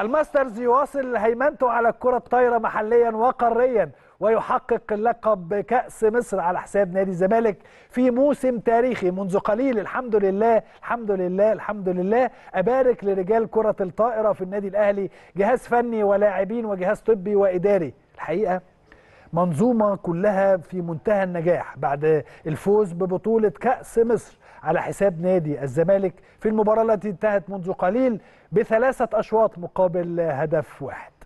الماسترز يواصل هيمنته على الكرة الطايرة محليا وقاريا ويحقق اللقب كأس مصر على حساب نادي الزمالك في موسم تاريخي منذ قليل الحمد لله الحمد لله الحمد لله أبارك لرجال كرة الطائرة في النادي الأهلي جهاز فني ولاعبين وجهاز طبي وإداري الحقيقة منظومة كلها في منتهى النجاح بعد الفوز ببطولة كأس مصر على حساب نادي الزمالك في المباراة التي انتهت منذ قليل بثلاثة أشواط مقابل هدف واحد